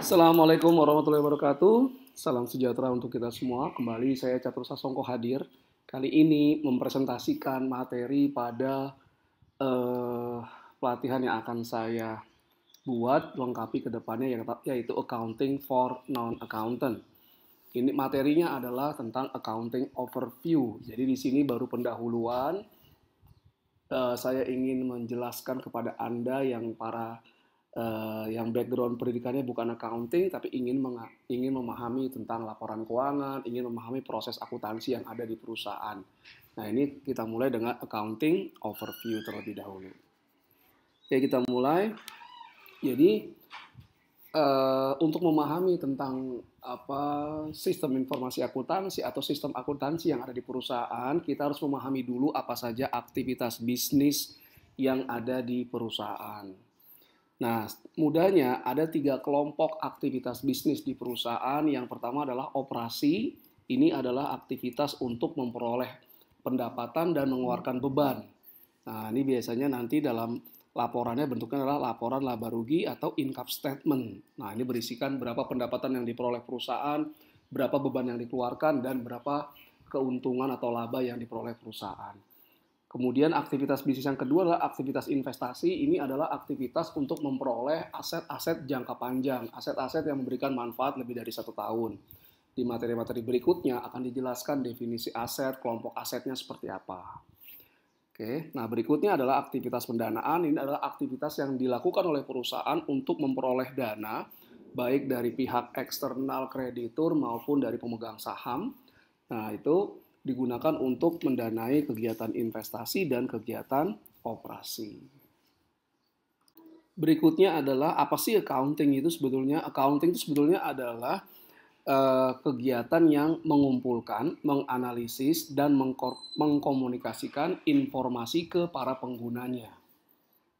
Assalamualaikum warahmatullahi wabarakatuh. Salam sejahtera untuk kita semua. Kembali saya Catur Sasongko hadir. Kali ini mempresentasikan materi pada uh, pelatihan yang akan saya buat lengkapi ke depannya yaitu accounting for non accountant. Ini materinya adalah tentang accounting overview. Jadi di sini baru pendahuluan. Uh, saya ingin menjelaskan kepada Anda yang para uh, yang background pendidikannya bukan accounting tapi ingin ingin memahami tentang laporan keuangan, ingin memahami proses akuntansi yang ada di perusahaan. Nah, ini kita mulai dengan accounting overview terlebih dahulu. Oke, kita mulai. Jadi uh, untuk memahami tentang apa sistem informasi akuntansi atau sistem akuntansi yang ada di perusahaan, kita harus memahami dulu apa saja aktivitas bisnis yang ada di perusahaan. Nah, mudahnya ada tiga kelompok aktivitas bisnis di perusahaan. Yang pertama adalah operasi. Ini adalah aktivitas untuk memperoleh pendapatan dan mengeluarkan beban. Nah, ini biasanya nanti dalam laporannya bentuknya adalah laporan laba rugi atau income statement. Nah, ini berisikan berapa pendapatan yang diperoleh perusahaan, berapa beban yang dikeluarkan, dan berapa keuntungan atau laba yang diperoleh perusahaan. Kemudian aktivitas bisnis yang kedua adalah aktivitas investasi. Ini adalah aktivitas untuk memperoleh aset-aset jangka panjang, aset-aset yang memberikan manfaat lebih dari satu tahun. Di materi-materi berikutnya akan dijelaskan definisi aset, kelompok asetnya seperti apa. Oke, nah berikutnya adalah aktivitas pendanaan. Ini adalah aktivitas yang dilakukan oleh perusahaan untuk memperoleh dana, baik dari pihak eksternal kreditur maupun dari pemegang saham. Nah itu digunakan untuk mendanai kegiatan investasi dan kegiatan operasi. Berikutnya adalah apa sih accounting itu sebetulnya? Accounting itu sebetulnya adalah eh, kegiatan yang mengumpulkan, menganalisis dan mengkomunikasikan informasi ke para penggunanya.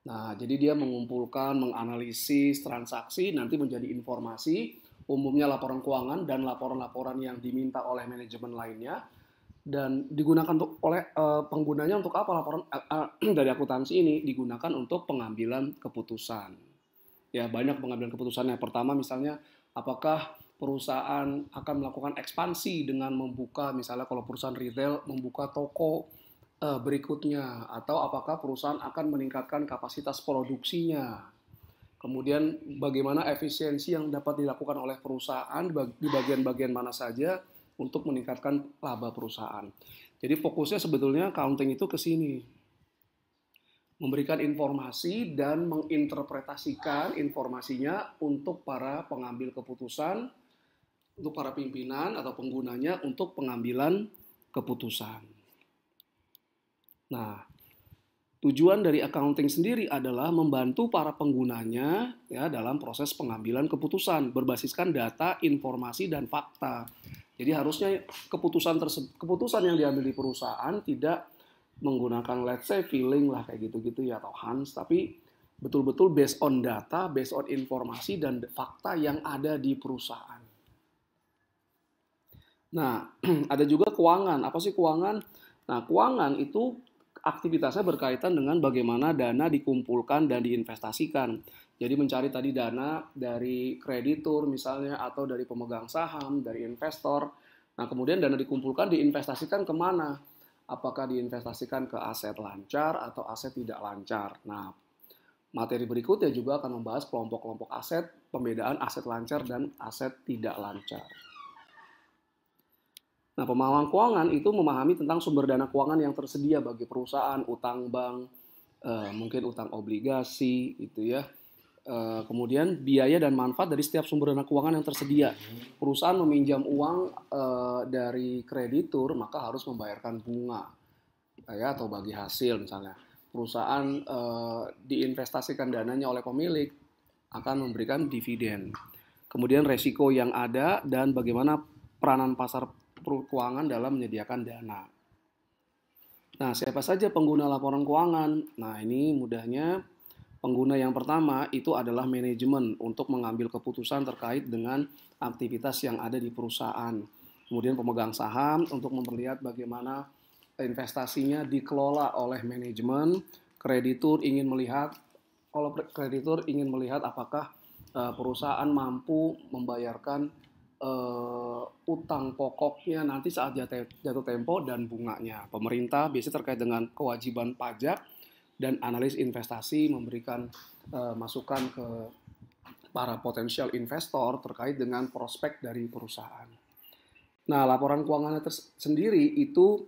Nah, jadi dia mengumpulkan, menganalisis transaksi nanti menjadi informasi umumnya laporan keuangan dan laporan-laporan yang diminta oleh manajemen lainnya dan digunakan untuk oleh uh, penggunanya untuk apa laporan uh, dari akuntansi ini digunakan untuk pengambilan keputusan ya banyak pengambilan keputusan yang pertama misalnya apakah perusahaan akan melakukan ekspansi dengan membuka misalnya kalau perusahaan retail membuka toko uh, berikutnya atau apakah perusahaan akan meningkatkan kapasitas produksinya kemudian bagaimana efisiensi yang dapat dilakukan oleh perusahaan di bagian-bagian mana saja untuk meningkatkan laba perusahaan. Jadi fokusnya sebetulnya accounting itu ke sini. Memberikan informasi dan menginterpretasikan informasinya untuk para pengambil keputusan, untuk para pimpinan atau penggunanya untuk pengambilan keputusan. Nah, tujuan dari accounting sendiri adalah membantu para penggunanya ya dalam proses pengambilan keputusan berbasiskan data, informasi dan fakta jadi harusnya keputusan keputusan yang diambil di perusahaan tidak menggunakan let's say feeling lah kayak gitu-gitu ya atau Hans, tapi betul-betul based on data, based on informasi dan fakta yang ada di perusahaan. Nah, ada juga keuangan. Apa sih keuangan? Nah, keuangan itu aktivitasnya berkaitan dengan bagaimana dana dikumpulkan dan diinvestasikan. Jadi mencari tadi dana dari kreditur misalnya atau dari pemegang saham, dari investor. Nah kemudian dana dikumpulkan diinvestasikan kemana? Apakah diinvestasikan ke aset lancar atau aset tidak lancar? Nah materi berikutnya juga akan membahas kelompok-kelompok aset, pembedaan aset lancar dan aset tidak lancar. Nah, pemahaman keuangan itu memahami tentang sumber dana keuangan yang tersedia bagi perusahaan, utang bank, eh, mungkin utang obligasi, gitu ya. Eh, kemudian biaya dan manfaat dari setiap sumber dana keuangan yang tersedia. Perusahaan meminjam uang eh, dari kreditur, maka harus membayarkan bunga, ya atau bagi hasil misalnya. Perusahaan eh, diinvestasikan dananya oleh pemilik akan memberikan dividen. Kemudian resiko yang ada dan bagaimana peranan pasar keuangan dalam menyediakan dana. Nah, siapa saja pengguna laporan keuangan? Nah, ini mudahnya pengguna yang pertama itu adalah manajemen untuk mengambil keputusan terkait dengan aktivitas yang ada di perusahaan. Kemudian pemegang saham untuk memperlihat bagaimana investasinya dikelola oleh manajemen. Kreditur ingin melihat kalau kreditur ingin melihat apakah eh, perusahaan mampu membayarkan uh, utang pokoknya nanti saat jatuh tempo dan bunganya. Pemerintah biasanya terkait dengan kewajiban pajak dan analis investasi memberikan uh, masukan ke para potensial investor terkait dengan prospek dari perusahaan. Nah, laporan keuangannya sendiri itu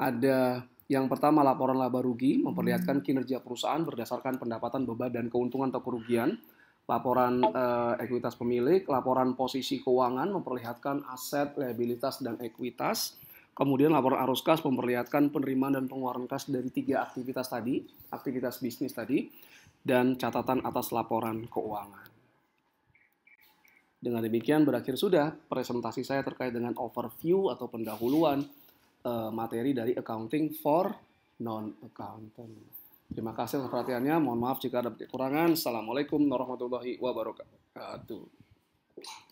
ada yang pertama laporan laba rugi memperlihatkan kinerja perusahaan berdasarkan pendapatan, beban, dan keuntungan atau kerugian Laporan uh, ekuitas pemilik, laporan posisi keuangan memperlihatkan aset, liabilitas, dan ekuitas. Kemudian laporan arus kas memperlihatkan penerimaan dan pengeluaran kas dari tiga aktivitas tadi, aktivitas bisnis tadi, dan catatan atas laporan keuangan. Dengan demikian berakhir sudah presentasi saya terkait dengan overview atau pendahuluan eh, materi dari accounting for non-accountant. Terima kasih atas perhatiannya. Mohon maaf jika ada kekurangan. Assalamualaikum warahmatullahi wabarakatuh.